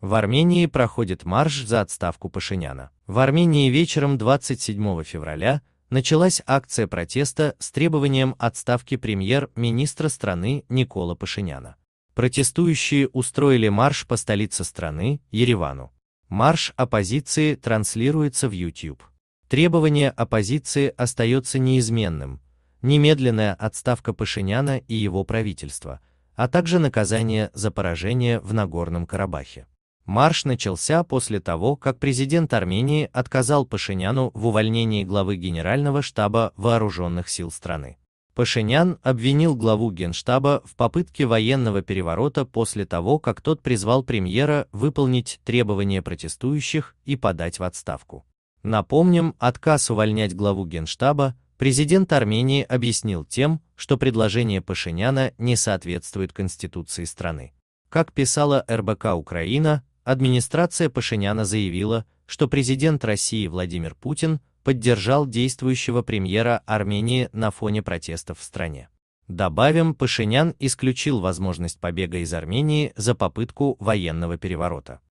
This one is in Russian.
В Армении проходит марш за отставку Пашиняна. В Армении вечером 27 февраля началась акция протеста с требованием отставки премьер-министра страны Никола Пашиняна. Протестующие устроили марш по столице страны, Еревану. Марш оппозиции транслируется в YouTube. Требование оппозиции остается неизменным. Немедленная отставка Пашиняна и его правительства, а также наказание за поражение в Нагорном Карабахе. Марш начался после того, как президент Армении отказал Пашиняну в увольнении главы Генерального штаба Вооруженных сил страны. Пашинян обвинил главу Генштаба в попытке военного переворота после того, как тот призвал премьера выполнить требования протестующих и подать в отставку. Напомним, отказ увольнять главу Генштаба президент Армении объяснил тем, что предложение Пашиняна не соответствует Конституции страны. Как писала РБК Украина, администрация Пашиняна заявила, что президент России Владимир Путин поддержал действующего премьера Армении на фоне протестов в стране. Добавим, Пашинян исключил возможность побега из Армении за попытку военного переворота.